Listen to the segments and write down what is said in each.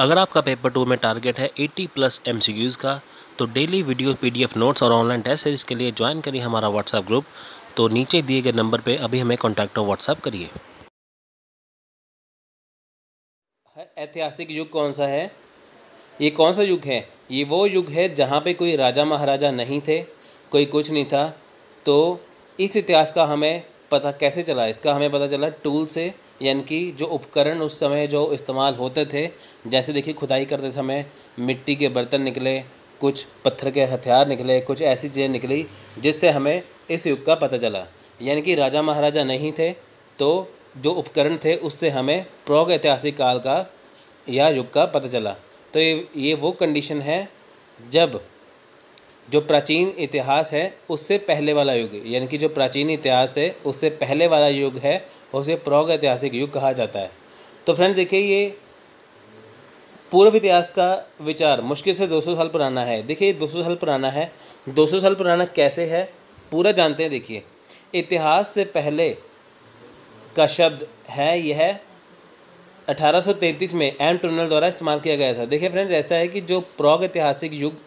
अगर आपका paper two में टारगेट है 80 प्लस एम का तो डेली वीडियो पीडीएफ नोट्स और ऑनलाइन टेस्ट सीरीज़ के लिए ज्वाइन करिए हमारा व्हाट्सएप ग्रुप तो नीचे दिए गए नंबर पर अभी हमें कॉन्टैक्ट और व्हाट्सएप करिए ऐतिहासिक युग कौन सा है ये कौन सा युग है ये वो युग है जहाँ पर कोई राजा महाराजा नहीं थे कोई कुछ नहीं था तो इस इतिहास का हमें पता कैसे चला इसका हमें पता चला टूल से यानी कि जो उपकरण उस समय जो इस्तेमाल होते थे जैसे देखिए खुदाई करते समय मिट्टी के बर्तन निकले कुछ पत्थर के हथियार निकले कुछ ऐसी चीज़ें निकली जिससे हमें इस युग का पता चला यानी कि राजा महाराजा नहीं थे तो जो उपकरण थे उससे हमें प्रोग ऐतिहासिक काल का या युग का पता चला तो ये ये वो कंडीशन है जब जो प्राचीन इतिहास है उससे पहले वाला युग यानी कि जो प्राचीन इतिहास है उससे पहले वाला युग है उसे प्रौग ऐतिहासिक युग कहा जाता है तो फ्रेंड देखिए ये पूर्व इतिहास का विचार मुश्किल से 200 साल पुराना है देखिए 200 साल पुराना है 200 साल पुराना कैसे है पूरा जानते हैं देखिए इतिहास से पहले का शब्द है यह 1833 में एम टर्मिनल द्वारा इस्तेमाल किया गया था देखिए फ्रेंड्स ऐसा है कि जो प्रौग ऐतिहासिक युग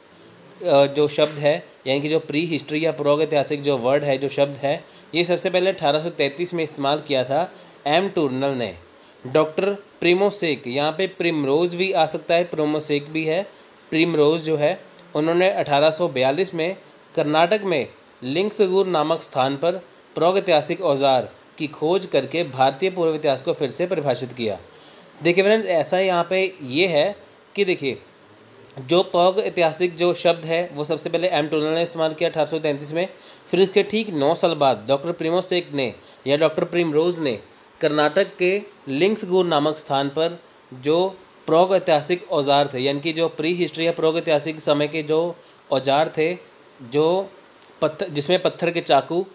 जो शब्द है यानी कि जो प्री हिस्ट्री या ऐतिहासिक जो वर्ड है जो शब्द है ये सबसे पहले 1833 में इस्तेमाल किया था एम टूर्नल ने डॉक्टर प्रिमोसेक यहाँ पे प्रिमरोज भी आ सकता है प्रोमोसेक भी है प्रिमरोज जो है उन्होंने 1842 में कर्नाटक में लिंगसगूर नामक स्थान पर ऐतिहासिक औजार की खोज करके भारतीय पूर्व इतिहास को फिर से परिभाषित किया देखिए फ्रेंड्स ऐसा यहाँ पे ये है कि देखिए जो पग ऐतिहासिक जो शब्द है वो सबसे पहले एम टोनल ने इस्तेमाल किया अठारह में फिर इसके ठीक नौ साल बाद डॉक्टर प्रीमो सेक ने या डॉक्टर रोज ने कर्नाटक के लिंक्सगूर नामक स्थान पर जो प्रोग ऐतिहासिक औजार थे यानी कि जो प्री हिस्ट्री या प्रोग ऐतिहासिक समय के जो औजार थे जो पत्थर जिसमें पत्थर के चाकू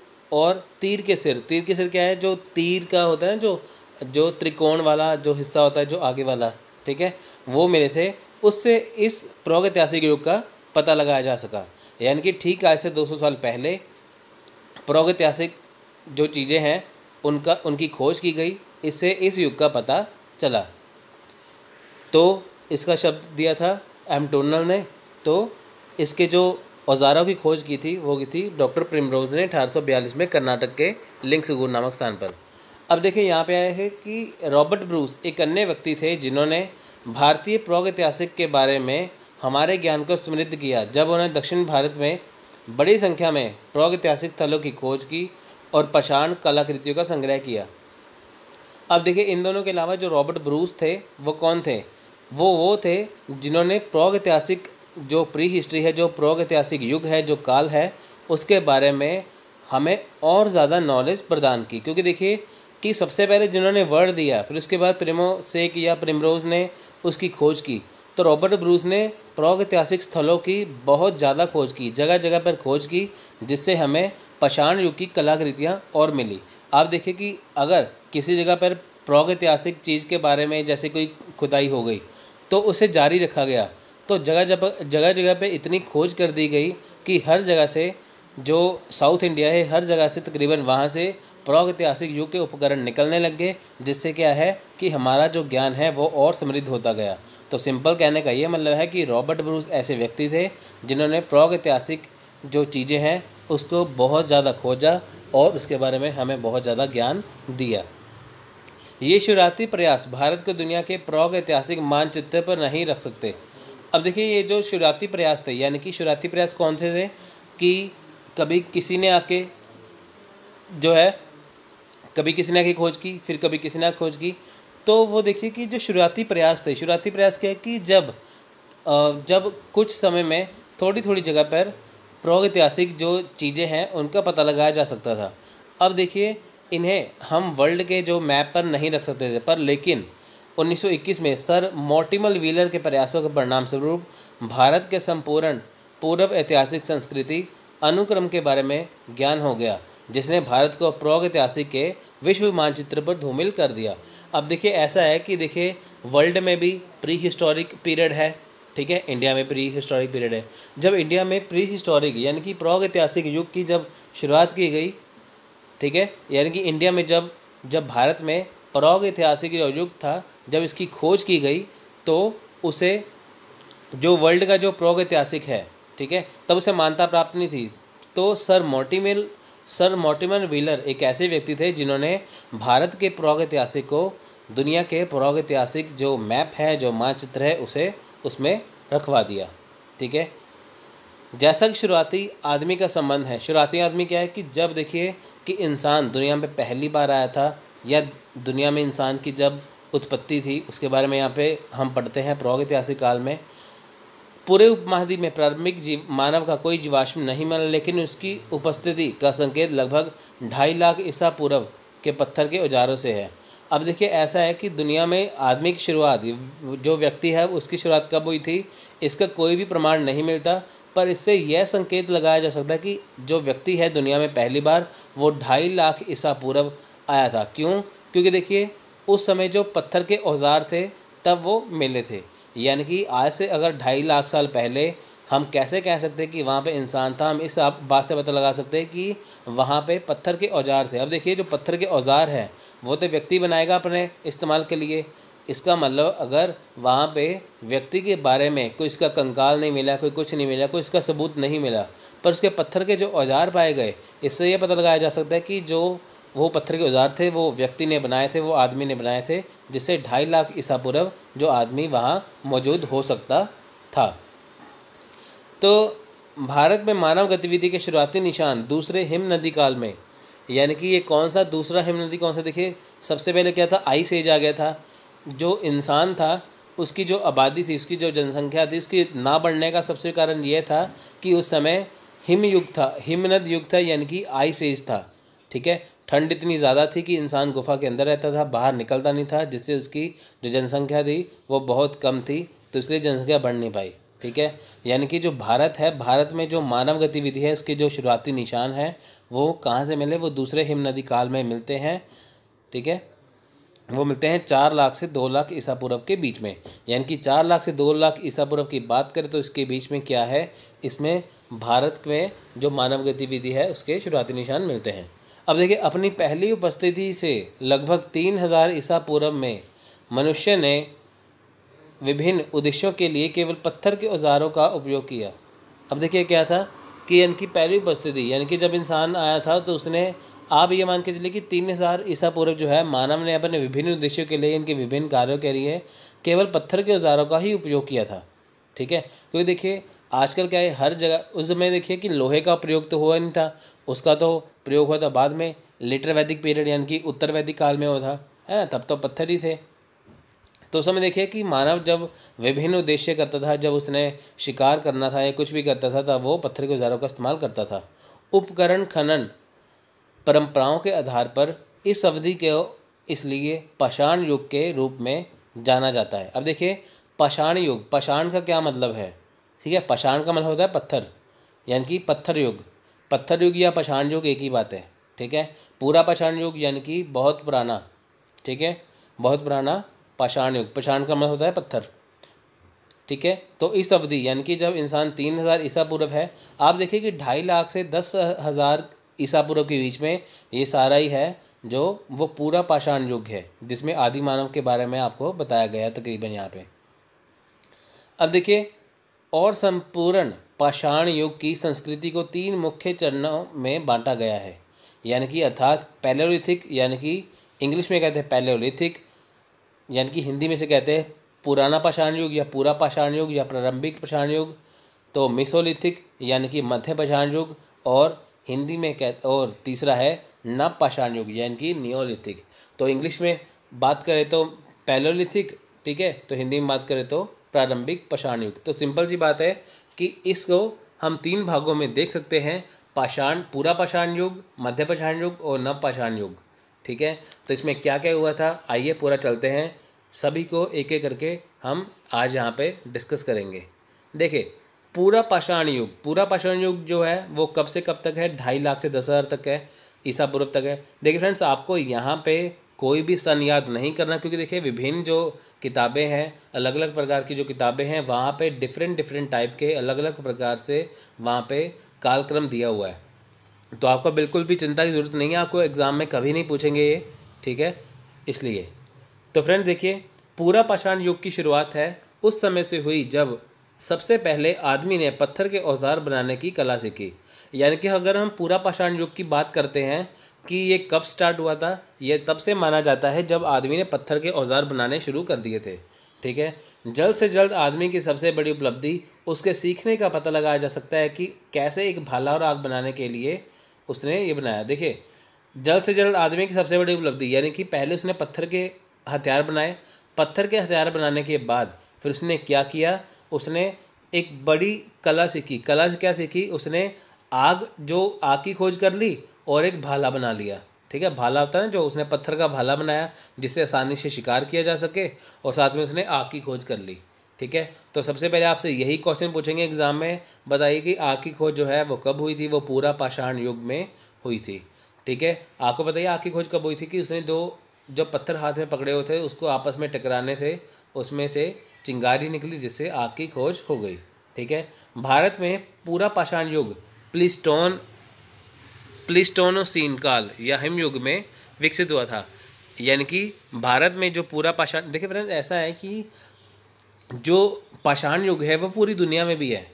और तीर के सिर तीर के सिर क्या है जो तीर का होता है जो जो त्रिकोण वाला जो हिस्सा होता है जो आगे वाला ठीक है वो मिले थे उससे इस प्रागैतिहासिक युग का पता लगाया जा सका यानी कि ठीक आज से 200 साल पहले प्रागैतिहासिक जो चीज़ें हैं उनका उनकी खोज की गई इससे इस युग का पता चला तो इसका शब्द दिया था एमटोनल ने तो इसके जो औजारों की खोज की थी वो की थी डॉक्टर प्रिमरोज ने अठारह में कर्नाटक के लिंक्सगूर नामक स्थान पर अब देखिए यहाँ पे आया है कि रॉबर्ट ब्रूस एक अन्य व्यक्ति थे जिन्होंने भारतीय ऐतिहासिक के बारे में हमारे ज्ञान को समृद्ध किया जब उन्होंने दक्षिण भारत में बड़ी संख्या में ऐतिहासिक स्थलों की खोज की और पषाण कलाकृतियों का संग्रह किया अब देखिए इन दोनों के अलावा जो रॉबर्ट ब्रूस थे वो कौन थे वो वो थे जिन्होंने ऐतिहासिक जो प्री हिस्ट्री है जो ऐतिहासिक युग है जो काल है उसके बारे में हमें और ज़्यादा नॉलेज प्रदान की क्योंकि देखिए कि सबसे पहले जिन्होंने वर्ड दिया फिर उसके बाद प्रेमो सेक या प्रिमरोज ने उसकी खोज की तो रॉबर्ट ब्रूस ने प्रागैतिहासिक स्थलों की बहुत ज़्यादा खोज की जगह जगह पर खोज की जिससे हमें पाषाण युग की कलाकृतियाँ और मिली आप देखें कि अगर किसी जगह पर प्रागैतिहासिक चीज़ के बारे में जैसे कोई खुदाई हो गई तो उसे जारी रखा गया तो जगह जगह जगह जगह पर इतनी खोज कर दी गई कि हर जगह से जो साउथ इंडिया है हर जगह से तकरीबन वहाँ से प्रागैतिहासिक युग के उपकरण निकलने लग गए जिससे क्या है कि हमारा जो ज्ञान है वो और समृद्ध होता गया तो सिंपल कहने का ये मतलब है कि रॉबर्ट ब्रूस ऐसे व्यक्ति थे जिन्होंने प्रागैतिहासिक जो चीज़ें हैं उसको बहुत ज़्यादा खोजा और उसके बारे में हमें बहुत ज़्यादा ज्ञान दिया ये शुरुआती प्रयास भारत को दुनिया के प्रौग ऐतिहासिक मानचित्र पर नहीं रख सकते अब देखिए ये जो शुरुआती प्रयास थे यानी कि शुरुआती प्रयास कौन से थे कि कभी किसी ने आके जो है कभी किसी ने की खोज की फिर कभी किसी ने खोज की तो वो देखिए कि जो शुरुआती प्रयास थे शुरुआती प्रयास क्या है कि जब जब कुछ समय में थोड़ी थोड़ी जगह पर ऐतिहासिक जो चीज़ें हैं उनका पता लगाया जा सकता था अब देखिए इन्हें हम वर्ल्ड के जो मैप पर नहीं रख सकते थे पर लेकिन 1921 में सर मोटिमल व्हीलर के प्रयासों के परिणाम स्वरूप भारत के संपूर्ण पूर्व ऐतिहासिक संस्कृति अनुक्रम के बारे में ज्ञान हो गया जिसने भारत को प्रौग ऐतिहासिक के विश्व मानचित्र पर धूमिल कर दिया अब देखिए ऐसा है कि देखिए वर्ल्ड में भी प्री हिस्टोरिक पीरियड है ठीक है इंडिया में प्री हिस्टोरिक पीरियड है जब इंडिया में प्री हिस्टोरिक यानी कि ऐतिहासिक युग की जब शुरुआत की गई ठीक है यानी कि इंडिया में जब जब भारत में ऐतिहासिक युग था जब इसकी खोज की गई तो उसे जो वर्ल्ड का जो प्रौग ऐतिहासिक है ठीक है तब उसे मान्यता प्राप्त नहीं थी तो sir Mortimer sir Mortimer wheeler एक ऐसे व्यक्ति थे जिन्होंने भारत के ऐतिहासिक को दुनिया के ऐतिहासिक जो मैप है जो मानचित्र है उसे उसमें रखवा दिया ठीक है जैसा कि शुरुआती आदमी का संबंध है शुरुआती आदमी क्या है कि जब देखिए कि इंसान दुनिया में पहली बार आया था या दुनिया में इंसान की जब उत्पत्ति थी उसके बारे में यहाँ पे हम पढ़ते हैं ऐतिहासिक काल में पूरे उपमहाद्वीप में प्रारंभिक जीव मानव का कोई जीवाश्म नहीं मिला लेकिन उसकी उपस्थिति का संकेत लगभग ढाई लाख ईसा पूर्व के पत्थर के औजारों से है अब देखिए ऐसा है कि दुनिया में आदमी की शुरुआत जो व्यक्ति है उसकी शुरुआत कब हुई थी इसका कोई भी प्रमाण नहीं मिलता पर इससे यह संकेत लगाया जा सकता है कि जो व्यक्ति है दुनिया में पहली बार वो ढाई लाख ईसा पूर्व आया था क्यों क्योंकि देखिए उस समय जो पत्थर के औजार थे तब वो मिले थे यानी कि आज से अगर ढाई लाख साल पहले हम कैसे कह सकते हैं कि वहाँ पे इंसान था हम इस बात से पता लगा सकते हैं कि वहाँ पे पत्थर के औजार थे अब देखिए जो पत्थर के औजार हैं वो तो व्यक्ति बनाएगा अपने इस्तेमाल के लिए इसका मतलब अगर वहाँ पे व्यक्ति के बारे में कोई इसका कंकाल नहीं मिला कोई कुछ नहीं मिला कोई इसका सबूत नहीं मिला पर उसके पत्थर के जो औजार पाए गए इससे ये पता लगाया जा सकता है कि जो वो पत्थर के औजार थे वो व्यक्ति ने बनाए थे वो आदमी ने बनाए थे जिससे ढाई लाख ईसा पूर्व जो आदमी वहाँ मौजूद हो सकता था तो भारत में मानव गतिविधि के शुरुआती निशान दूसरे हिम नदी काल में यानी कि ये कौन सा दूसरा हिम नदी कौन सा देखिए सबसे पहले क्या था आइस एज आ गया था जो इंसान था उसकी जो आबादी थी उसकी जो जनसंख्या थी उसकी ना बढ़ने का सबसे कारण यह था कि उस समय हिमयुग था हिमनद युग था यानी कि आइस एज था ठीक है ठंड इतनी ज़्यादा थी कि इंसान गुफा के अंदर रहता था बाहर निकलता नहीं था जिससे उसकी जो जनसंख्या थी वो बहुत कम थी तो इसलिए जनसंख्या बढ़ नहीं पाई ठीक है यानी कि जो भारत है भारत में जो मानव गतिविधि है उसके जो शुरुआती निशान हैं वो कहाँ से मिले वो दूसरे हिम नदी काल में मिलते हैं ठीक है वो मिलते हैं चार लाख से दो लाख ईसा पूर्व के बीच में यानी कि चार लाख से दो लाख ईसा पूर्व की बात करें तो इसके बीच में क्या है इसमें भारत में जो मानव गतिविधि है उसके शुरुआती निशान मिलते हैं अब देखिए अपनी पहली उपस्थिति से लगभग तीन हजार ईसा पूर्व में मनुष्य ने विभिन्न उद्देश्यों के लिए केवल पत्थर के औजारों का उपयोग किया अब देखिए क्या था कि इनकी पहली उपस्थिति यानी कि जब इंसान आया था तो उसने आप ये मान के चलिए कि तीन हज़ार ईसा पूर्व जो है मानव ने अपने विभिन्न उद्देश्यों के लिए इनके विभिन्न कार्यों के लिए केवल पत्थर के औजारों का ही उपयोग किया था ठीक है क्योंकि देखिए आजकल क्या है हर जगह उस समय देखिए कि लोहे का प्रयोग तो हुआ नहीं था उसका तो प्रयोग हुआ था बाद में लेटर वैदिक पीरियड यानी कि उत्तर वैदिक काल में हुआ था है ना तब तो पत्थर ही थे तो उस समय देखिए कि मानव जब विभिन्न उद्देश्य करता था जब उसने शिकार करना था या कुछ भी करता था तब वो पत्थर के औजारों का इस्तेमाल करता था उपकरण खनन परंपराओं के आधार पर इस अवधि के इसलिए पाषाण युग के रूप में जाना जाता है अब देखिए पाषाण युग पाषाण का क्या मतलब है ठीक है पषाण का मतलब होता है पत्थर यानी कि पत्थर युग पत्थर युग या पषाण युग एक ही बात है ठीक है पूरा पषाण युग यानी कि बहुत पुराना ठीक है बहुत पुराना पाषाण युग पाषाण का मतलब होता है पत्थर ठीक है तो इस अवधि यानी कि जब इंसान तीन हज़ार ईसा पूर्व है आप देखिए कि ढाई लाख से दस हज़ार ईसा पूर्व के बीच में ये सारा ही है जो वो पूरा पाषाण युग है जिसमें आदि मानव के बारे में आपको बताया गया तकरीबन यहाँ पे अब देखिए और संपूर्ण पाषाण युग की संस्कृति को तीन मुख्य चरणों में बांटा गया है यानी कि अर्थात पैलोलिथिक यानी कि इंग्लिश में कहते हैं पैलोलिथिक यानी कि हिंदी में से कहते हैं पुराना पाषाण युग या पूरा पाषाण युग या प्रारंभिक पाषाण युग तो मिसोलिथिक यानी कि मध्य पाषाण युग और हिंदी में कह और तीसरा है नव पाषाण युग यानी कि नियोलिथिक तो इंग्लिश में बात करें तो पैलोलिथिक ठीक है तो हिंदी में बात करें तो प्रारंभिक पाषाण युग तो सिंपल सी बात है कि इसको हम तीन भागों में देख सकते हैं पाषाण पूरा पाषाण युग मध्य पाषाण युग और नव पाषाण युग ठीक है तो इसमें क्या क्या हुआ था आइए पूरा चलते हैं सभी को एक एक करके हम आज यहाँ पे डिस्कस करेंगे देखिए पूरा पाषाण युग पूरा पाषाण युग जो है वो कब से कब तक है ढाई लाख से दस हज़ार तक है ईसा पूर्व तक है देखिए फ्रेंड्स आपको यहाँ पे कोई भी सन याद नहीं करना क्योंकि देखिए विभिन्न जो किताबें हैं अलग अलग प्रकार की जो किताबें हैं वहाँ पे डिफरेंट डिफरेंट टाइप के अलग अलग प्रकार से वहाँ पे कालक्रम दिया हुआ है तो आपको बिल्कुल भी चिंता की ज़रूरत नहीं है आपको एग्ज़ाम में कभी नहीं पूछेंगे ये ठीक है इसलिए तो फ्रेंड देखिए पूरा पाषाण युग की शुरुआत है उस समय से हुई जब सबसे पहले आदमी ने पत्थर के औजार बनाने की कला सीखी यानी कि अगर हम पूरा पाषाण युग की बात करते हैं कि ये कब स्टार्ट हुआ था ये तब से माना जाता है जब आदमी ने पत्थर के औजार बनाने शुरू कर दिए थे ठीक है जल्द से जल्द आदमी की सबसे बड़ी उपलब्धि उसके सीखने का पता लगाया जा सकता है कि कैसे एक भाला और आग बनाने के लिए उसने ये बनाया देखिए जल्द से जल्द आदमी की सबसे बड़ी उपलब्धि यानी कि पहले उसने पत्थर के हथियार बनाए पत्थर के हथियार बनाने के बाद फिर उसने क्या किया उसने एक बड़ी कला सीखी कला क्या सीखी उसने आग जो आग की खोज कर ली और एक भाला बना लिया ठीक है भाला होता है ना जो उसने पत्थर का भाला बनाया जिससे आसानी से शिकार किया जा सके और साथ में उसने आग की खोज कर ली ठीक है तो सबसे पहले आपसे यही क्वेश्चन पूछेंगे एग्ज़ाम में बताइए कि आग की खोज जो है वो कब हुई थी वो पूरा पाषाण युग में हुई थी ठीक है आपको बताइए आग की खोज कब हुई थी कि उसने दो जो पत्थर हाथ में पकड़े हुए थे उसको आपस में टकराने से उसमें से चिंगारी निकली जिससे आग की खोज हो गई ठीक है भारत में पूरा पाषाण युग प्लीस्टोन प्लिस्टोनोसीन काल या हिमयुग में विकसित हुआ था यानी कि भारत में जो पूरा पाषाण देखिए फ्रेंड्स ऐसा है कि जो पाषाण युग है वो पूरी दुनिया में भी है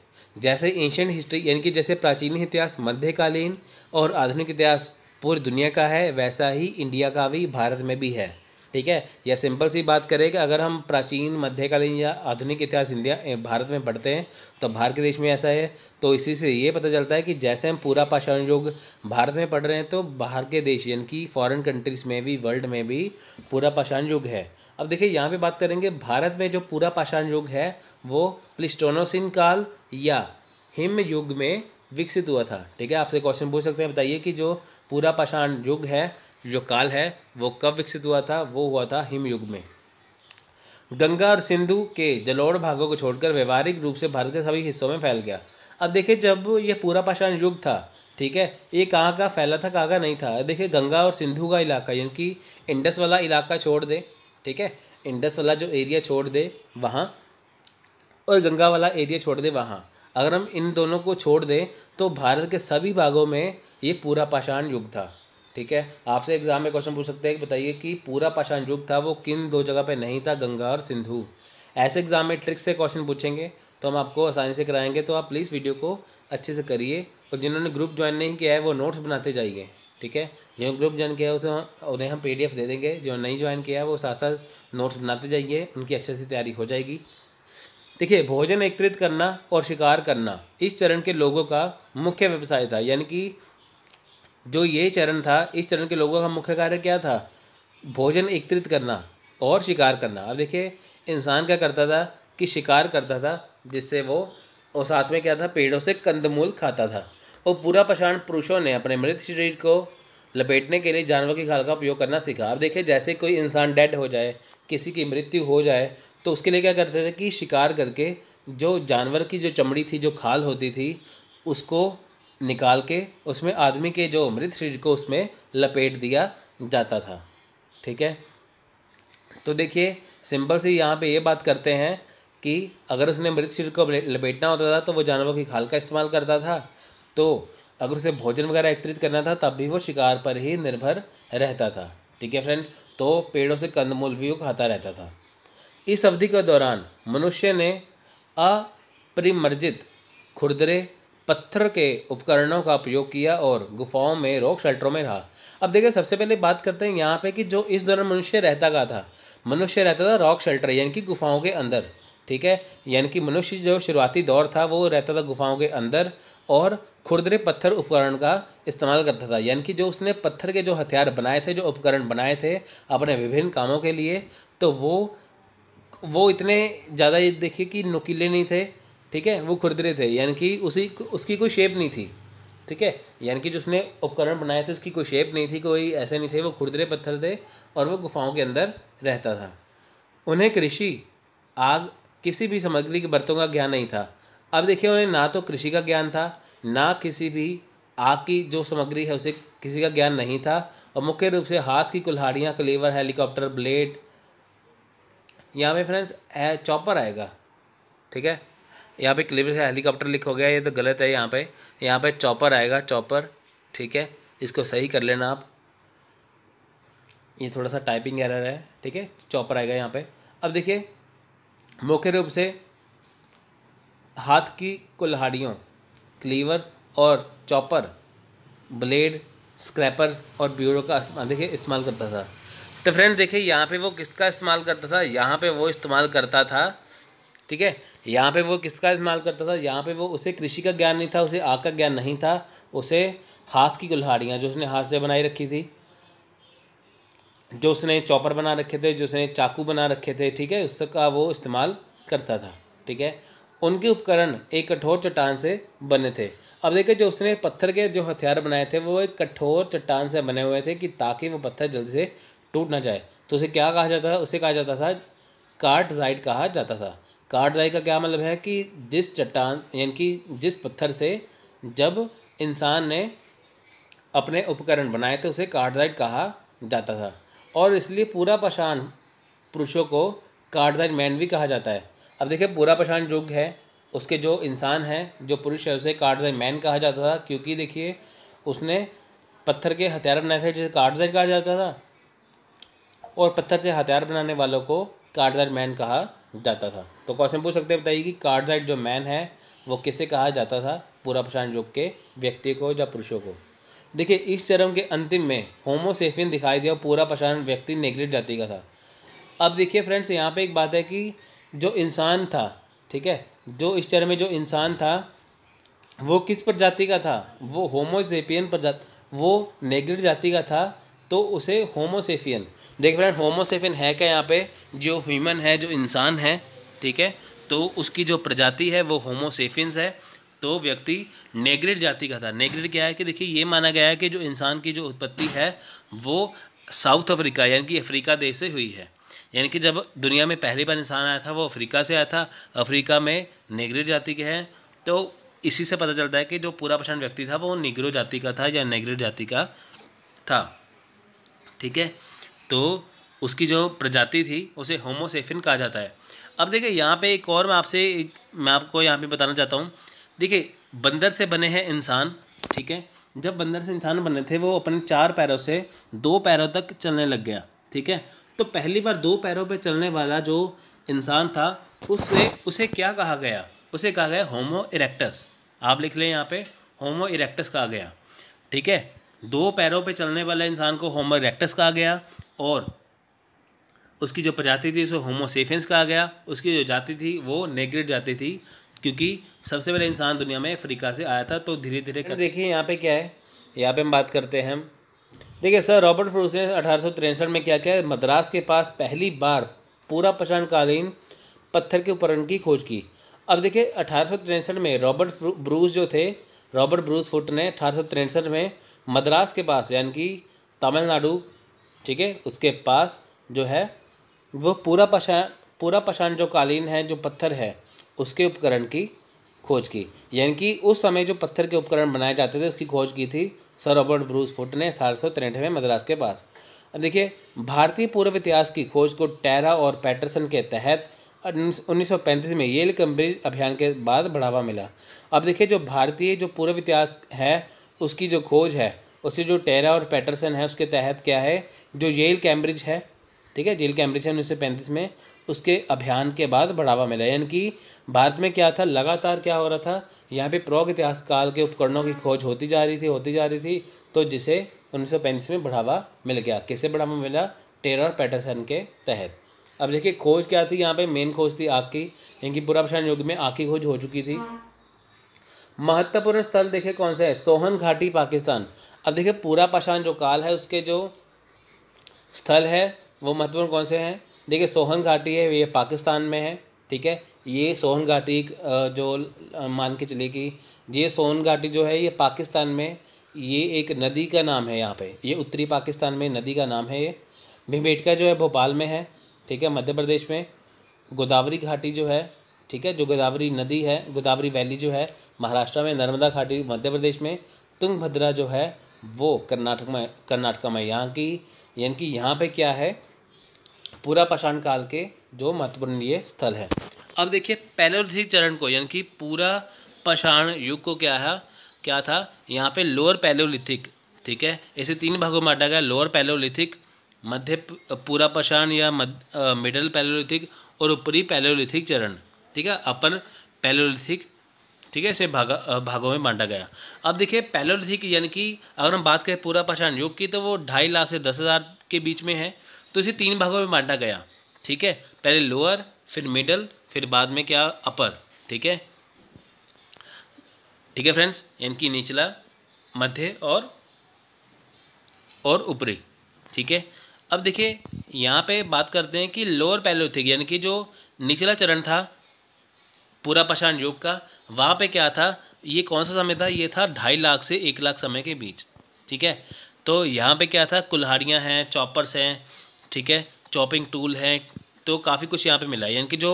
जैसे एंशियंट हिस्ट्री यानी कि जैसे प्राचीन इतिहास मध्यकालीन और आधुनिक इतिहास पूरी दुनिया का है वैसा ही इंडिया का भी भारत में भी है ठीक है या सिंपल सी बात करें कि अगर हम प्राचीन मध्यकालीन या आधुनिक इतिहास इंडिया भारत में पढ़ते हैं तो भारत के देश में ऐसा है तो इसी से ये पता चलता है कि जैसे हम पूरा पाषाण युग भारत में पढ़ रहे हैं तो बाहर के देश यानी कि फॉरेन कंट्रीज़ में भी वर्ल्ड में भी पूरा पाषाण युग है अब देखिए यहाँ पर बात करेंगे भारत में जो पूरा पाषाण युग है वो प्लिस्टोनोसिन काल या हिम युग में विकसित हुआ था ठीक है आपसे क्वेश्चन पूछ सकते हैं बताइए कि जो पूरा पाषाण युग है जो काल है वो कब विकसित हुआ था वो हुआ था हिमयुग में गंगा और सिंधु के जलोढ़ भागों को छोड़कर व्यवहारिक रूप से भारत के सभी हिस्सों में फैल गया अब देखिए जब ये पूरा पाषाण युग था ठीक है ये कहाँ का फैला था कहाँ का नहीं था देखिए गंगा और सिंधु का इलाका यानी कि इंडस वाला इलाका छोड़ दे ठीक है इंडस वाला जो एरिया छोड़ दे वहाँ और गंगा वाला एरिया छोड़ दे वहाँ अगर हम इन दोनों को छोड़ दें तो भारत के सभी भागों में ये पूरा पाषाण युग था ठीक है आपसे एग्जाम में क्वेश्चन पूछ सकते हैं कि बताइए कि पूरा पाषाण युग था वो किन दो जगह पे नहीं था गंगा और सिंधु ऐसे एग्जाम में ट्रिक से क्वेश्चन पूछेंगे तो हम आपको आसानी से कराएंगे तो आप प्लीज़ वीडियो को अच्छे से करिए और जिन्होंने ग्रुप ज्वाइन नहीं किया है वो नोट्स बनाते जाइए ठीक है जिन्होंने ग्रुप ज्वाइन किया है उसे उन्हें हम पीडीएफ दे देंगे जो नहीं ज्वाइन किया है वो साथ साथ नोट्स बनाते जाइए उनकी अच्छे से तैयारी हो जाएगी देखिए भोजन एकत्रित करना और शिकार करना इस चरण के लोगों का मुख्य व्यवसाय था यानी कि जो ये चरण था इस चरण के लोगों का मुख्य कार्य क्या था भोजन एकत्रित करना और शिकार करना अब देखिए इंसान क्या करता था कि शिकार करता था जिससे वो और साथ में क्या था पेड़ों से कंदमूल खाता था और पूरा पषाण पुरुषों ने अपने मृत शरीर को लपेटने के लिए जानवर की खाल का उपयोग करना सीखा अब देखिए जैसे कोई इंसान डेड हो जाए किसी की मृत्यु हो जाए तो उसके लिए क्या करते थे कि शिकार करके जो जानवर की जो चमड़ी थी जो खाल होती थी उसको निकाल के उसमें आदमी के जो मृत शरीर को उसमें लपेट दिया जाता था ठीक है तो देखिए सिंपल सी यहाँ पे ये बात करते हैं कि अगर उसने मृत शरीर को लपेटना होता था तो वो जानवरों की खाल का इस्तेमाल करता था तो अगर उसे भोजन वगैरह एकत्रित करना था तब भी वो शिकार पर ही निर्भर रहता था ठीक है फ्रेंड्स तो पेड़ों से कंदमूल भी वो खाता रहता था इस अवधि के दौरान मनुष्य ने अपरिमर्जित खुरदरे पत्थर के उपकरणों का उपयोग किया और गुफाओं में रॉक शेल्टरों में रहा अब देखिए सबसे पहले बात करते हैं यहाँ पे कि जो इस दौरान मनुष्य रहता का था मनुष्य रहता था रॉक शेल्टर यानी कि गुफाओं के अंदर ठीक है यानी कि मनुष्य जो शुरुआती दौर था वो रहता था गुफाओं के अंदर और खुरदरे पत्थर उपकरण का इस्तेमाल करता था यानी कि जो उसने पत्थर के जो हथियार बनाए थे जो उपकरण बनाए थे अपने विभिन्न कामों के लिए तो वो वो इतने ज़्यादा देखिए कि नुकीले नहीं थे ठीक है वो खुरदरे थे यानी कि उसी उसकी कोई शेप नहीं थी ठीक है यानी कि जो उसने उपकरण बनाए थे उसकी कोई शेप नहीं थी कोई ऐसे नहीं थे वो खुरदरे पत्थर थे और वो गुफाओं के अंदर रहता था उन्हें कृषि आग किसी भी सामग्री के बर्तों का ज्ञान नहीं था अब देखिए उन्हें ना तो कृषि का ज्ञान था ना किसी भी आग की जो सामग्री है उसे किसी का ज्ञान नहीं था और मुख्य रूप से हाथ की कुल्हाड़ियाँ क्लीवर हेलीकॉप्टर ब्लेड यहाँ पे फ्रेंड्स चॉपर आएगा ठीक है यहाँ पे क्लियर से हेलीकॉप्टर लिखो गया ये तो गलत है यहाँ पे यहाँ पे चॉपर आएगा चॉपर ठीक है इसको सही कर लेना आप ये थोड़ा सा टाइपिंग एरर है ठीक है चॉपर आएगा यहाँ पे अब देखिए मुख्य रूप से हाथ की कुल्हाड़ियों क्लीवर्स और चॉपर ब्लेड स्क्रैपर्स और ब्यूरो का देखिए इस्तेमाल करता था तो फ्रेंड देखिए यहाँ पे वो किसका इस्तेमाल करता था यहाँ पे वो इस्तेमाल करता था ठीक है यहाँ पे वो किसका इस्तेमाल करता था यहाँ पे वो उसे कृषि का ज्ञान नहीं था उसे आग का ज्ञान नहीं था उसे हाथ की कुल्हाड़ियाँ जो उसने हाथ से बनाई रखी थी जो उसने चॉपर बना रखे थे जो उसने चाकू बना रखे थे ठीक है उसका वो इस्तेमाल करता था ठीक है उनके उपकरण एक कठोर चट्टान से बने थे अब देखिए जो उसने पत्थर के जो हथियार बनाए थे वो एक कठोर चट्टान से बने हुए थे कि ताकि वो पत्थर जल्दी से टूट ना जाए तो उसे क्या कहा जाता था उसे कहा जाता था कार्ट जाइट कहा जाता था काठदाई का क्या मतलब है कि जिस चट्टान यानी कि जिस पत्थर से जब इंसान ने अपने उपकरण बनाए थे उसे कार्डजाइट कहा जाता था और इसलिए पूरा पशाण पुरुषों को कार्डजाइट मैन भी कहा जाता है अब देखिए पूरा पाषाण युग है उसके जो इंसान है जो पुरुष है उसे कार्डजाइट मैन कहा जाता था क्योंकि देखिए उसने पत्थर के हथियार बनाए थे जिसे काठदाइट कहा जाता था और पत्थर से हथियार बनाने वालों को कार्डजाइट मैन कहा जाता था तो क्वेश्चन पूछ सकते हैं बताइए कि कार्डजाइट जो मैन है वो किसे कहा जाता था पूरा प्रशांत युग के व्यक्ति को या पुरुषों को देखिए इस चरम के अंतिम में होमोसेफिन दिखाई दिया पूरा प्रशांत व्यक्ति नेग्रेट जाति का था अब देखिए फ्रेंड्स यहाँ पर एक बात है कि जो इंसान था ठीक है जो इस चरम में जो इंसान था वो किस प्रजाति का था वो होमोसेपियन प्रजाति वो नेग्रेट जाति का था तो उसे होमोसेफियन देख फ्रेंड होमोसेफिन है क्या यहाँ पे जो ह्यूमन है जो इंसान है ठीक है तो उसकी जो प्रजाति है वो होमोसेफिनस है तो व्यक्ति नेग्रेड जाति का था नेग्रेड क्या है कि देखिए ये माना गया है कि जो इंसान की जो उत्पत्ति है वो साउथ अफ्रीका यानी कि अफ्रीका देश से हुई है यानी कि जब दुनिया में पहली बार इंसान आया था वो अफ्रीका से आया था अफ्रीका में नेग्रेड जाति के हैं तो इसी से पता चलता है कि जो पूरा प्रशांत व्यक्ति था वो निग्रो जाति का था या नेग्रेड जाति का था ठीक है तो उसकी जो प्रजाति थी उसे होमोसेफिन कहा जाता है अब देखिए यहाँ पे एक और मैं आपसे मैं आपको यहाँ पे बताना चाहता हूँ देखिए बंदर से बने हैं इंसान ठीक है जब बंदर से इंसान बने थे वो अपने चार पैरों से दो पैरों तक चलने लग गया ठीक है तो पहली बार दो पैरों पे चलने वाला जो इंसान था उससे उसे क्या कहा गया उसे कहा गया होमो इरेक्टस आप लिख लें यहाँ पर होमो इरेक्टस कहा गया ठीक है दो पैरों पे चलने वाले इंसान को होमो रेक्टस कहा गया और उसकी जो प्रजाति थी उसे होमोसेफेंस कहा गया उसकी जो जाति थी वो नेग्रेट जाति थी क्योंकि सबसे पहले इंसान दुनिया में अफ्रीका से आया था तो धीरे धीरे देखिए यहाँ पे क्या है यहाँ पे हम बात करते हैं देखिए सर रॉबर्ट फ्रूस ने अठारह में क्या किया मद्रास के पास पहली बार पूरा पहचानकालीन पत्थर के उपकरण की खोज की अब देखिए अठारह में रॉबर्ट ब्रूस जो थे रॉबर्ट ब्रूस फुट ने अठारह में मद्रास के पास यानी कि तमिलनाडु ठीक है उसके पास जो है वो पूरा पशान पूरा पशान जो कालीन है जो पत्थर है उसके उपकरण की खोज की यानी कि उस समय जो पत्थर के उपकरण बनाए जाते थे उसकी खोज की थी सर रॉबर्ट ब्रूस फुट ने अठारह सौ तिरानवे में मद्रास के पास देखिए भारतीय पूर्व इतिहास की खोज को टैरा और पैटरसन के तहत 1935 में येल कम्ब्रिज अभियान के बाद बढ़ावा मिला अब देखिए जो भारतीय जो पूर्व इतिहास है उसकी जो खोज है उसे जो टेरा और पैटरसन है उसके तहत क्या है जो येल कैम्ब्रिज है ठीक है जेल कैम्ब्रिज है उन्नीस सौ पैंतीस में उसके अभियान के बाद बढ़ावा मिला यानी कि भारत में क्या था लगातार क्या हो रहा था यहाँ पे प्रौग इतिहास काल के उपकरणों की खोज होती जा रही थी होती जा रही थी तो जिसे उन्नीस सौ पैंतीस में बढ़ावा मिल गया किसे बढ़ावा मिला टेरर पैटरसन के तहत अब देखिए खोज क्या थी यहाँ पे मेन खोज थी आग की यानी कि पूरा प्रशांत युग में आग की खोज हो चुकी थी महत्वपूर्ण स्थल देखिए कौन से है सोहन घाटी पाकिस्तान अब देखिए पूरा पाषाण जो काल है उसके जो स्थल है वो महत्वपूर्ण कौन से हैं देखिए सोहन घाटी है ये पाकिस्तान में है ठीक है ये सोहन घाटी जो मान के चले कि ये सोहन घाटी जो है ये पाकिस्तान में ये एक नदी का नाम है यहाँ पे ये उत्तरी पाकिस्तान में नदी का नाम है ये भीमबेटका जो है भोपाल में है ठीक है मध्य प्रदेश में गोदावरी घाटी जो है ठीक है जो गोदावरी नदी है गोदावरी वैली जो है महाराष्ट्र में नर्मदा घाटी मध्य प्रदेश में तुंगभद्रा जो है वो कर्नाटक में कर्नाटका में यहाँ की यानी कि यहाँ पे क्या है पूरा पाषाण काल के जो महत्वपूर्ण ये स्थल है अब देखिए पैलोलिथिक चरण को यानी कि पूरा पाषाण युग को क्या है क्या था यहाँ पे लोअर पैलोलिथिक ठीक है इसे तीन भागों में बांटा गया लोअर पैलोलिथिक मध्य पूरा पाषाण या मध्य मिडल पैलोलिथिक और ऊपरी पैलोलिथिक चरण ठीक है अपर पैलोलिथिक ठीक है इसे भागा भागों में बांटा गया अब देखिए पैलोलिथिक यानी कि अगर हम बात करें पूरा पाषाण युग की तो वो ढाई लाख से दस हज़ार के बीच में है तो इसे तीन भागों में बांटा गया ठीक है पहले लोअर फिर मिडल फिर बाद में क्या अपर ठीक है ठीक है फ्रेंड्स यानी निचला मध्य और और ऊपरी ठीक है अब देखिए यहाँ पे बात करते हैं कि लोअर पैलोथिक यानी कि जो निचला चरण था पूरा पाषाण युग का वहाँ पे क्या था ये कौन सा समय था ये था ढाई लाख से एक लाख समय के बीच ठीक है तो यहाँ पे क्या था कुल्हाड़ियाँ हैं चॉपर्स हैं ठीक है चॉपिंग टूल हैं तो काफ़ी कुछ यहाँ पे मिला है यानी कि जो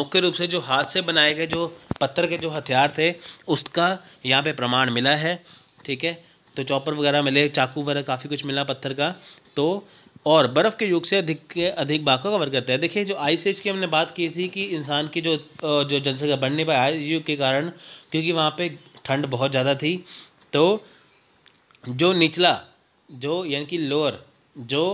मुख्य रूप से जो हाथ से बनाए गए जो पत्थर के जो हथियार थे उसका यहाँ पर प्रमाण मिला है ठीक है तो चॉपर वगैरह मिले चाकू वगैरह काफ़ी कुछ मिला पत्थर का तो और बर्फ़ के युग से अधिक के अधिक भाग को कवर करता है देखिए जो आइस एज की हमने बात की थी कि इंसान की जो जो जनसंख्या बढ़ने पर आइस युग के कारण क्योंकि वहाँ पे ठंड बहुत ज़्यादा थी तो जो निचला जो यानी कि लोअर जो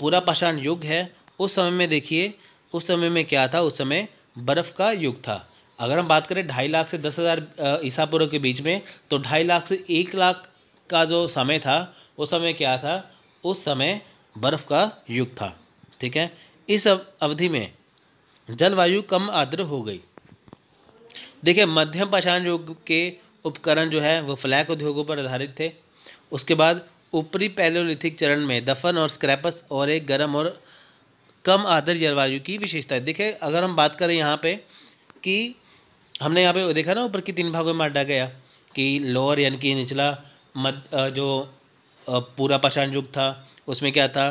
पूरा पाषाण युग है उस समय में देखिए उस समय में क्या था उस समय बर्फ़ का युग था अगर हम बात करें ढाई लाख से दस हज़ार ईसा पूर्व के बीच में तो ढाई लाख से एक लाख का जो समय था उस समय क्या था उस समय बर्फ़ का युग था ठीक है इस अवधि में जलवायु कम आर्द्र हो गई देखिए मध्यम पाषाण युग के उपकरण जो है वो फ्लैक उद्योगों पर आधारित थे उसके बाद ऊपरी पैलोलिथिक चरण में दफन और स्क्रैपस और एक गर्म और कम आर्द्र जलवायु की विशेषता देखिए अगर हम बात करें यहाँ पे कि हमने यहाँ पे देखा ना ऊपर की तीन भागों में बांटा गया कि लोअर यानी कि निचला मध जो पूरा पाषाण युग था उसमें क्या था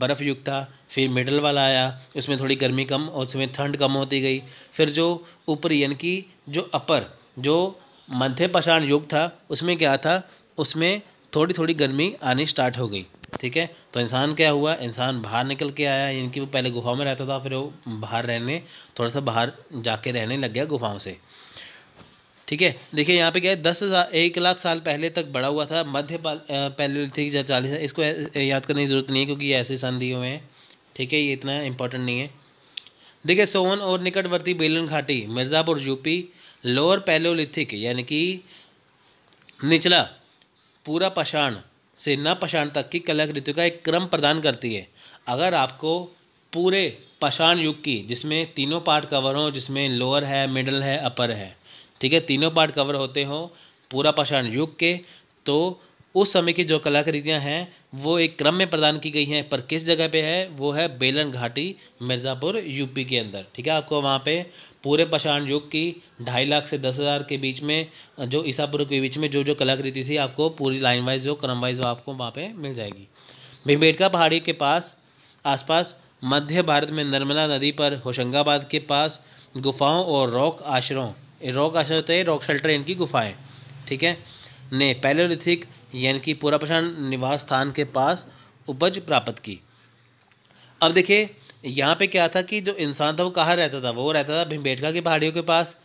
बर्फ़ युग था फिर मिडल वाला आया उसमें थोड़ी गर्मी कम और उसमें ठंड कम होती गई फिर जो ऊपरी यानी कि जो अपर जो मध्य पाषाण युग था उसमें क्या था उसमें थोड़ी थोड़ी गर्मी आनी स्टार्ट हो गई ठीक है तो इंसान क्या हुआ इंसान बाहर निकल के आया यानी कि वो पहले गुफाओं में रहता था फिर वो बाहर रहने थोड़ा सा बाहर जाके रहने लग गया गुफाओं से ठीक है देखिए यहाँ पे क्या है दस हज़ार एक लाख साल पहले तक बढ़ा हुआ था मध्य पैलोलिथिक या चालीस इसको याद करने की ज़रूरत नहीं है क्योंकि ये ऐसे संधि हुए हैं ठीक है ये इतना इंपॉर्टेंट नहीं है देखिए सोवन और निकटवर्ती बेलन घाटी मिर्ज़ापुर यूपी लोअर पैलोलिथिक यानी कि निचला पूरा पषाण से न पषाण तक की कलाकृति का एक क्रम प्रदान करती है अगर आपको पूरे पषाण युग की जिसमें तीनों पार्ट कवर हों जिसमें लोअर है मिडल है अपर है ठीक है तीनों पार्ट कवर होते हों पूरा पाषाण युग के तो उस समय की जो कलाकृतियाँ हैं वो एक क्रम में प्रदान की गई हैं पर किस जगह पे है वो है बेलन घाटी मिर्ज़ापुर यूपी के अंदर ठीक है आपको वहाँ पे पूरे पाषाण युग की ढाई लाख से दस हज़ार के बीच में जो ईसापुर के बीच में जो जो कलाकृति थी आपको पूरी लाइन वाइज जो क्रम वाइज आपको वहाँ पे मिल जाएगी भीमबेटका पहाड़ी के पास आसपास मध्य भारत में नर्मदा नदी पर होशंगाबाद के पास गुफाओं और रॉक आश्रयों रॉक आश्रय होता है रॉक शेल्टर इनकी गुफा है ठीक है ने पैलोलिथिक यानी कि पूरा प्रशांत निवास स्थान के पास उपज प्राप्त की अब देखिए यहाँ पे क्या था कि जो इंसान था वो कहाँ रहता था वो रहता था भिम्बेटका की पहाड़ियों के पास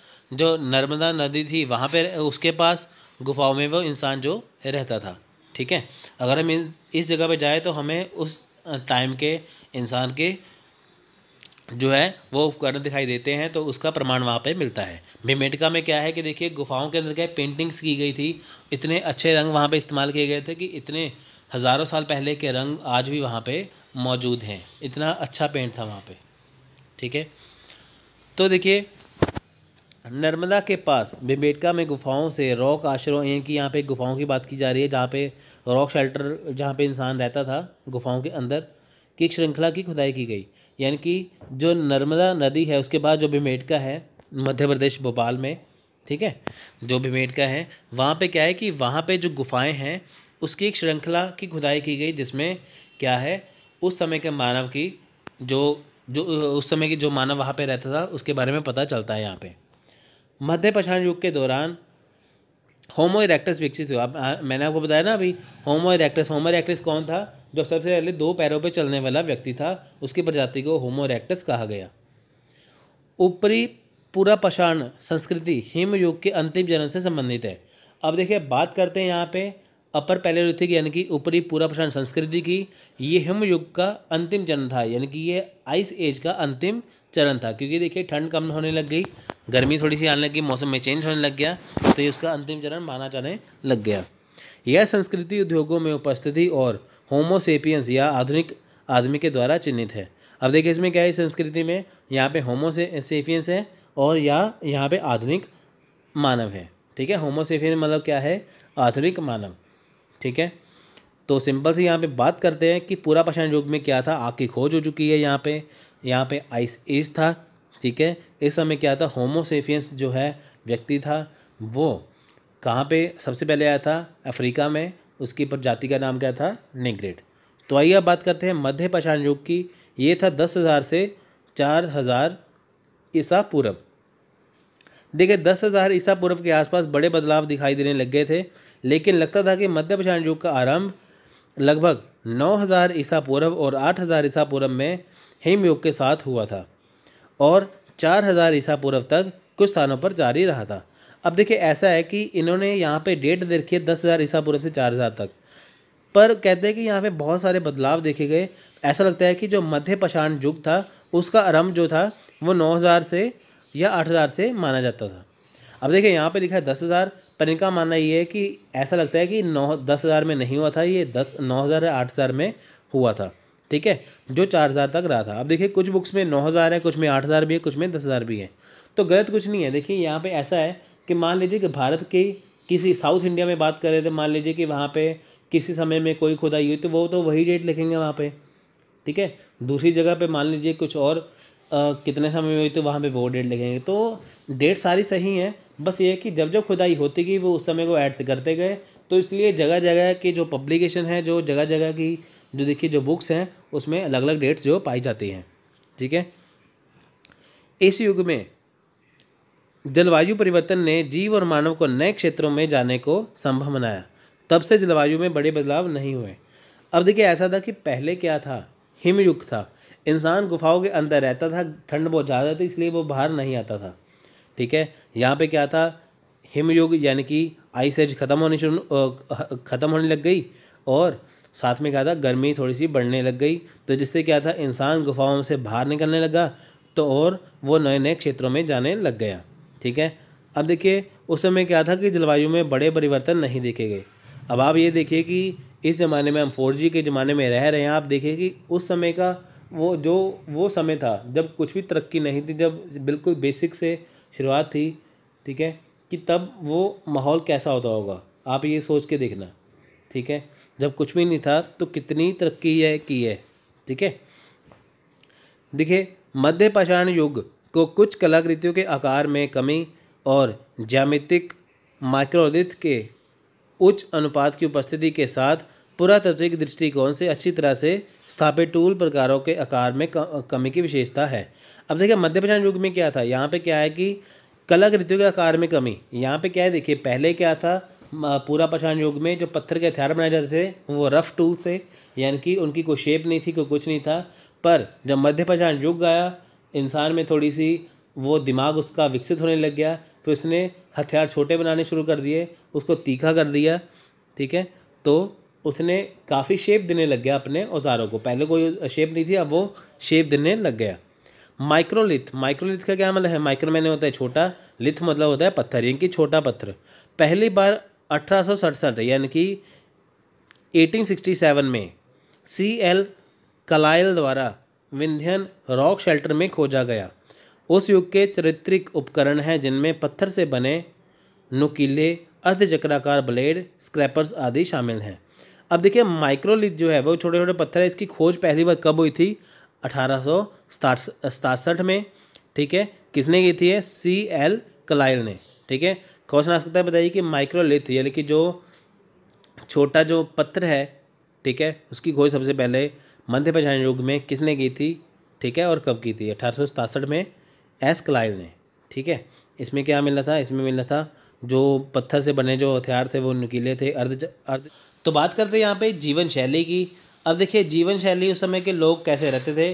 जो नर्मदा नदी थी वहाँ पे उसके पास गुफाओं में वो इंसान जो रहता था ठीक है अगर हम इस जगह पे जाए तो हमें उस टाइम के इंसान के जो है वो उपकरण दिखाई देते हैं तो उसका प्रमाण वहाँ पे मिलता है भिमेटका में क्या है कि देखिए गुफाओं के अंदर क्या पेंटिंग्स की गई थी इतने अच्छे रंग वहाँ पे इस्तेमाल किए गए थे कि इतने हज़ारों साल पहले के रंग आज भी वहाँ पे मौजूद हैं इतना अच्छा पेंट था वहाँ पे ठीक है तो देखिए नर्मदा के पास भीमेटका में गुफाओं से रॉक आश्रो यानी कि यहाँ पर गुफाओं की बात की जा रही है जहाँ पर रॉक शेल्टर जहाँ पर इंसान रहता था गुफाओं के अंदर की श्रृंखला की खुदाई की गई यानी कि जो नर्मदा नदी है उसके बाद जो भीमेटका है मध्य प्रदेश भोपाल में ठीक है जो भीमेटका है वहाँ पे क्या है कि वहाँ पे जो गुफाएं हैं उसकी एक श्रृंखला की खुदाई की गई जिसमें क्या है उस समय के मानव की जो जो उस समय की जो मानव वहाँ पे रहता था उसके बारे में पता चलता है यहाँ पे मध्य पछाण युग के दौरान होमो इरेक्टस विकसित हुआ मैंने आपको बताया ना अभी होमो इरेक्टस होमो इरेक्टस कौन था जो सबसे पहले दो पैरों पर चलने वाला व्यक्ति था उसकी प्रजाति को होमो कहा गया ऊपरी पूरा पषाण संस्कृति हिमयुग के अंतिम चरण से संबंधित है अब देखिए बात करते हैं यहाँ पे अपर पैलेलिथिक यानी कि ऊपरी पूरा प्रशांत संस्कृति की ये हिमयुग का अंतिम चरण था यानी कि ये आइस एज का अंतिम चरण था क्योंकि देखिए ठंड कम होने लग गई गर्मी थोड़ी सी आने लगी मौसम में चेंज होने लग गया तो ये उसका अंतिम चरण माना जाने लग गया यह संस्कृति उद्योगों में उपस्थिति और होमोसेपियंस या आधुनिक आदमी के द्वारा चिन्हित है अब देखिए इसमें क्या है संस्कृति में यहाँ पे होमोसेपियंस है और या यहाँ पे आधुनिक मानव है ठीक है होमोसेफियन मतलब क्या है आधुनिक मानव ठीक है तो सिंपल से यहाँ पे बात करते हैं कि पूरा पाषाण युग में क्या था आग की खोज हो चुकी है यहाँ पे यहाँ पे आइस एज था ठीक है इस समय क्या था होमोसेफियंस जो है व्यक्ति था वो कहाँ पे सबसे पहले आया था अफ्रीका में उसकी प्रजाति का नाम क्या था निग्रेड तो आइए अब बात करते हैं मध्य पाषाण युग की ये था दस हज़ार से चार हज़ार ईसा पूर्व देखिए दस हज़ार ईसा पूर्व के आसपास बड़े बदलाव दिखाई देने लग गए थे लेकिन लगता था कि मध्य पाषाण युग का आरंभ लगभग नौ हज़ार ईसा पूर्व और आठ हज़ार ईसा पूर्व में हिमयुग के साथ हुआ था और चार हज़ार ईसा पूर्व तक कुछ स्थानों पर जारी रहा था अब देखिए ऐसा है कि इन्होंने यहाँ पे डेट दे रखी है दस हज़ार ईसा पूर्व से चार हज़ार तक पर कहते हैं कि यहाँ पे बहुत सारे बदलाव देखे गए ऐसा लगता है कि जो मध्य पाषाण युग था उसका आरम्भ जो था वो नौ हज़ार से या आठ हज़ार से माना जाता था अब देखिए यहाँ पे लिखा है दस हज़ार पर इनका मानना ये है कि ऐसा लगता है कि नौ दस हज़ार में नहीं हुआ था ये दस नौ हज़ार या आठ हज़ार में हुआ था ठीक है जो चार हज़ार तक रहा था अब देखिए कुछ बुक्स में नौ हज़ार है कुछ में आठ हज़ार भी है कुछ में दस हज़ार भी है तो गलत कुछ नहीं है देखिए यहाँ पे ऐसा है कि मान लीजिए कि भारत के किसी साउथ इंडिया में बात करें तो मान लीजिए कि वहाँ पे किसी समय में कोई खुदाई हुई तो वो तो वही डेट लिखेंगे वहाँ पे ठीक है दूसरी जगह पे मान लीजिए कुछ और आ, कितने समय में हुई तो वहाँ पे वो डेट लिखेंगे तो डेट सारी सही है बस ये कि जब जब खुदाई होती गई वो उस समय को ऐड करते गए तो इसलिए जगह जगह की जो पब्लिकेशन है जो जगह जगह की जो देखिए जो बुक्स हैं उसमें अलग अलग डेट्स जो पाई जाती हैं ठीक है इस युग में जलवायु परिवर्तन ने जीव और मानव को नए क्षेत्रों में जाने को संभव बनाया तब से जलवायु में बड़े बदलाव नहीं हुए अब देखिए ऐसा था कि पहले क्या था हिमयुग था इंसान गुफाओं के अंदर रहता था ठंड बहुत ज़्यादा थी इसलिए वो बाहर नहीं आता था ठीक है यहाँ पे क्या था हिमयुग यानी कि आइस एज ख़त्म होने शुरू ख़त्म होने लग गई और साथ में क्या था गर्मी थोड़ी सी बढ़ने लग गई तो जिससे क्या था इंसान गुफाओं से बाहर निकलने लगा तो और वो नए नए क्षेत्रों में जाने लग गया ठीक है अब देखिए उस समय क्या था कि जलवायु में बड़े परिवर्तन नहीं देखे गए अब आप ये देखिए कि इस ज़माने में हम फोर जी के ज़माने में रह रहे हैं आप देखिए कि उस समय का वो जो वो समय था जब कुछ भी तरक्की नहीं थी जब बिल्कुल बेसिक से शुरुआत थी ठीक है कि तब वो माहौल कैसा होता होगा आप ये सोच के देखना ठीक है जब कुछ भी नहीं था तो कितनी तरक्की है की है ठीक है देखिए मध्य पाषाण युग को कुछ कलाकृतियों के आकार में कमी और ज्यामितिक माइक्रोलिथ के उच्च अनुपात की उपस्थिति के साथ पुरातत्विक दृष्टिकोण से अच्छी तरह से स्थापित टूल प्रकारों के आकार में कमी की विशेषता है अब देखिए मध्य प्रचार युग में क्या था यहाँ पे क्या है कि कलाकृतियों के आकार में कमी यहाँ पे क्या है देखिए पहले क्या था पूरा पाषाण युग में जो पत्थर के हथियार बनाए जाते थे वो रफ टूल से यानी कि उनकी कोई शेप नहीं थी कोई कुछ नहीं था पर जब मध्य पाषाण युग आया इंसान में थोड़ी सी वो दिमाग उसका विकसित होने लग गया फिर तो उसने हथियार छोटे बनाने शुरू कर दिए उसको तीखा कर दिया ठीक है तो उसने काफ़ी शेप देने लग गया अपने औजारों को पहले कोई शेप नहीं थी अब वो शेप देने लग गया माइक्रोलिथ माइक्रोलिथ का क्या मतलब है माइक्रो मैंने होता है छोटा लिथ मतलब होता है पत्थर यानी कि छोटा पत्थर पहली बार अठारह यानी कि 1867 में सी एल कलायल द्वारा विंध्यन रॉक शेल्टर में खोजा गया उस युग के चरित्रिक उपकरण हैं जिनमें पत्थर से बने नुकीले अर्धचक्राकार ब्लेड स्क्रैपर्स आदि शामिल हैं अब देखिए माइक्रोलिथ जो है वो छोटे छोटे पत्थर है इसकी खोज पहली बार कब हुई थी अठारह सौ में ठीक है किसने की थी है सी एल कलाइल ने ठीक है क्वेश्चन आ सकता है बताइए कि माइक्रोलिथ यानी कि जो छोटा जो पत्थर है ठीक है उसकी खोज सबसे पहले मध्य प्राचीन युग में किसने की थी ठीक है और कब की थी अठारह में एस क्लाइव ने ठीक है इसमें क्या मिला था इसमें मिला था जो पत्थर से बने जो हथियार थे वो नुकीले थे अर्ध अर्ध तो बात करते हैं यहाँ पे जीवन शैली की अब देखिए जीवन शैली उस समय के लोग कैसे रहते थे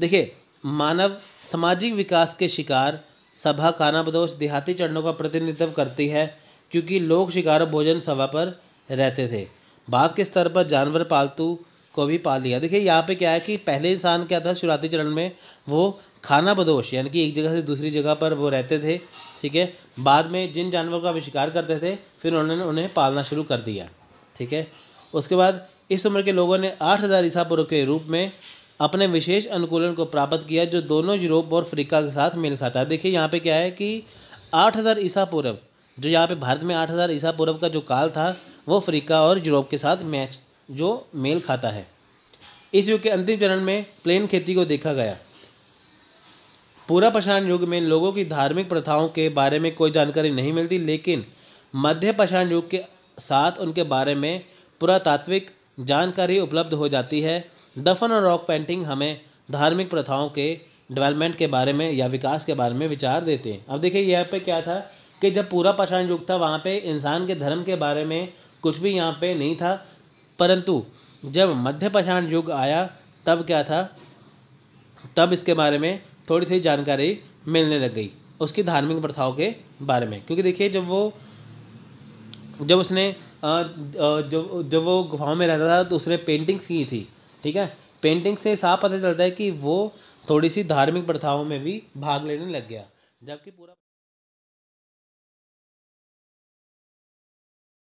देखिए मानव सामाजिक विकास के शिकार सभा खाना बदोश देहाती चरणों का प्रतिनिधित्व करती है क्योंकि लोग शिकार भोजन सभा पर रहते थे बाद के स्तर पर जानवर पालतू को भी पा लिया देखिए यहाँ पे क्या है कि पहले इंसान क्या था शुरुआती चरण में वो खाना बदोश यानी कि एक जगह से दूसरी जगह पर वो रहते थे ठीक है बाद में जिन जानवरों का शिकार करते थे फिर उन्होंने उन्हें पालना शुरू कर दिया ठीक है उसके बाद इस उम्र के लोगों ने आठ हज़ार ईसा पूर्व के रूप में अपने विशेष अनुकूलन को प्राप्त किया जो दोनों यूरोप और अफ्रीका के साथ मेल खाता है देखिए यहाँ पे क्या है कि आठ हज़ार ईसा पूर्व जो यहाँ पे भारत में आठ हज़ार ईसा पूर्व का जो काल था वो अफ्रीका और यूरोप के साथ मैच जो मेल खाता है इस युग के अंतिम चरण में प्लेन खेती को देखा गया पूरा पषाण युग में लोगों की धार्मिक प्रथाओं के बारे में कोई जानकारी नहीं मिलती लेकिन मध्य पषाण युग के साथ उनके बारे में पुरातात्विक जानकारी उपलब्ध हो जाती है दफन और रॉक पेंटिंग हमें धार्मिक प्रथाओं के डेवलपमेंट के बारे में या विकास के बारे में विचार देते हैं अब देखिए यहाँ पे क्या था कि जब पूरा पषाण युग था वहाँ पे इंसान के धर्म के बारे में कुछ भी यहाँ पे नहीं था परंतु जब मध्य पाषाण युग आया तब क्या था तब इसके बारे में थोड़ी सी जानकारी मिलने लग गई उसकी धार्मिक प्रथाओं के बारे में क्योंकि देखिए जब वो जब उसने जब जब वो गुफाओं में रहता था तो उसने पेंटिंग्स की थी ठीक है पेंटिंग से साफ पता चलता है कि वो थोड़ी सी धार्मिक प्रथाओं में भी भाग लेने लग गया जबकि पूरा